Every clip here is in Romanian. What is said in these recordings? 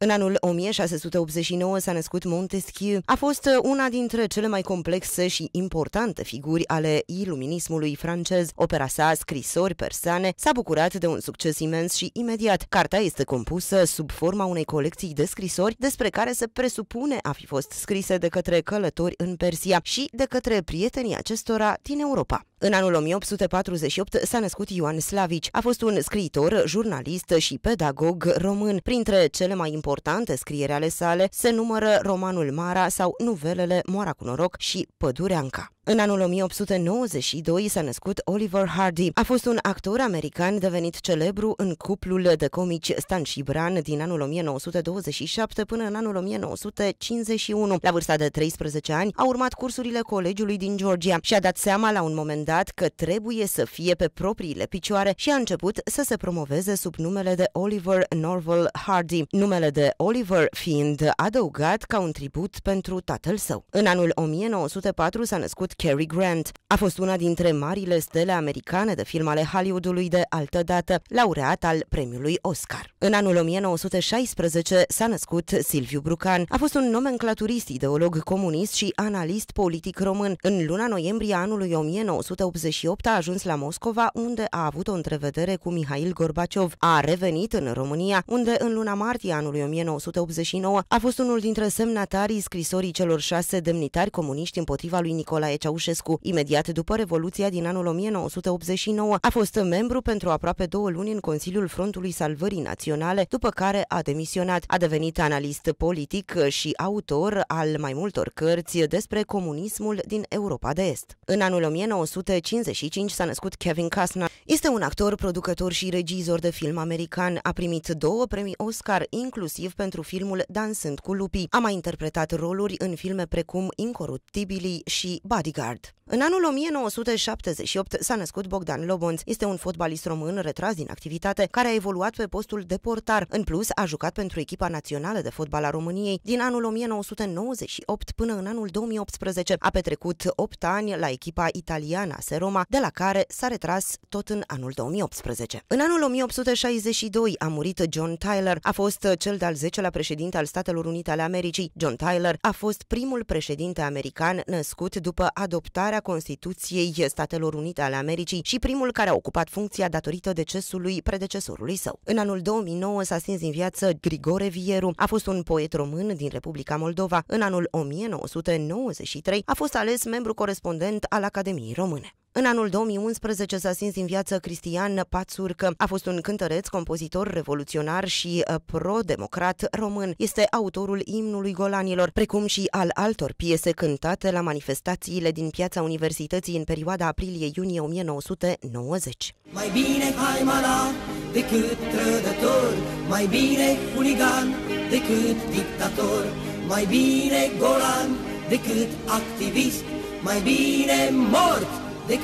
În anul 1689 s-a născut Montesquieu. A fost uh, una dintre cele mai complexe și importante figuri ale iluminismului francez. Opera sa, scrisori persane, s-a bucurat de un succes imens și imediat. Carta este compusă sub forma unei colecții de scrisori despre care se presupune a fi fost scrise de către călători în Persia și de către prietenii acestora din Europa. În anul 1848 s-a născut Ioan Slavici. A fost un scriitor, jurnalist și pedagog român. Printre cele mai importante scriere ale sale se numără romanul Mara sau nuvelele Moara cu noroc și Pădureanca. În anul 1892 s-a născut Oliver Hardy. A fost un actor american devenit celebru în cuplul de comici Stan și Bran din anul 1927 până în anul 1951. La vârsta de 13 ani a urmat cursurile colegiului din Georgia și a dat seama la un moment dat că trebuie să fie pe propriile picioare și a început să se promoveze sub numele de Oliver Norval Hardy, numele de Oliver fiind adăugat ca un tribut pentru tatăl său. În anul 1904 s-a născut Cary Grant. A fost una dintre marile stele americane de film ale Hollywoodului de altă dată, laureat al premiului Oscar. În anul 1916 s-a născut Silviu Brucan. A fost un nomenclaturist, ideolog comunist și analist politic român. În luna noiembrie anului 1988 a ajuns la Moscova, unde a avut o întrevedere cu Mihail Gorbaciov. A revenit în România, unde în luna martie anului 1989 a fost unul dintre semnatarii scrisorii celor șase demnitari comuniști împotriva lui Nicolae Ceaușescu Ceaușescu. Imediat după Revoluția din anul 1989 a fost membru pentru aproape două luni în Consiliul Frontului Salvării Naționale, după care a demisionat. A devenit analist politic și autor al mai multor cărți despre comunismul din Europa de Est. În anul 1955 s-a născut Kevin Costner. Este un actor, producător și regizor de film american. A primit două premii Oscar, inclusiv pentru filmul Dansând cu lupii. A mai interpretat roluri în filme precum Incoruptibilii și Body bodyguard. În anul 1978 s-a născut Bogdan Lobonț. Este un fotbalist român retras din activitate, care a evoluat pe postul de portar. În plus, a jucat pentru echipa națională de fotbal a României din anul 1998 până în anul 2018. A petrecut 8 ani la echipa italiană Seroma, de la care s-a retras tot în anul 2018. În anul 1862 a murit John Tyler. A fost cel de-al 10-lea președinte al Statelor Unite ale Americii. John Tyler a fost primul președinte american născut după adoptarea Constituției Statelor Unite ale Americii și primul care a ocupat funcția datorită decesului predecesorului său. În anul 2009 s-a stins din viață Grigore Vieru, a fost un poet român din Republica Moldova. În anul 1993 a fost ales membru corespondent al Academiei Române. În anul 2011 s-a stins din viață Cristian Pațurcă. A fost un cântăreț, compozitor, revoluționar și uh, pro-democrat român. Este autorul imnului Golanilor, precum și al altor piese cântate la manifestațiile din piața universității în perioada aprilie-iunie 1990. Mai bine haimala decât trădător, mai bine huligan decât dictator, mai bine golan decât activist, mai bine mort でく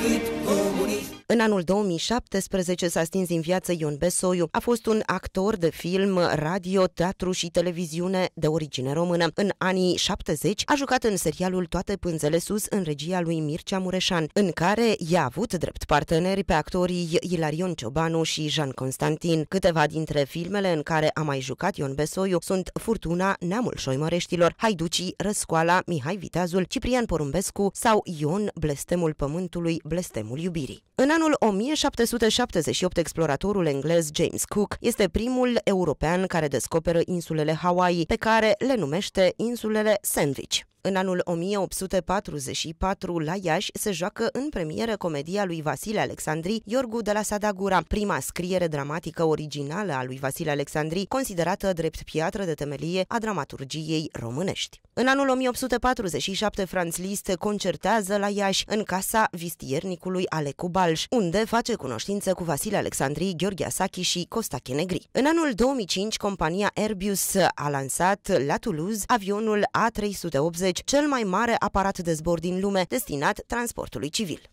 友に În anul 2017 s-a stins din viață Ion Besoiu. A fost un actor de film, radio, teatru și televiziune de origine română. În anii 70 a jucat în serialul Toate pânzele sus în regia lui Mircea Mureșan, în care i-a avut drept parteneri pe actorii Ilarion Ciobanu și Jean Constantin. Câteva dintre filmele în care a mai jucat Ion Besoiu sunt Furtuna, Neamul Șoimăreștilor, Haiducii, Răscoala, Mihai Viteazul, Ciprian Porumbescu sau Ion, Blestemul Pământului, Blestemul Iubirii. În anul 1778, exploratorul englez James Cook este primul european care descoperă insulele Hawaii, pe care le numește insulele Sandwich. În anul 1844, la Iași, se joacă în premieră comedia lui Vasile Alexandri, Iorgu de la Sadagura, prima scriere dramatică originală a lui Vasile Alexandri, considerată drept piatră de temelie a dramaturgiei românești. În anul 1847, Franz Liszt concertează la Iași, în casa vistiernicului Alecu Balș, unde face cunoștință cu Vasile Alexandri, Gheorghe Asachi și Costache Negri. În anul 2005, compania Airbus a lansat la Toulouse avionul A380 cel mai mare aparat de zbor din lume destinat transportului civil.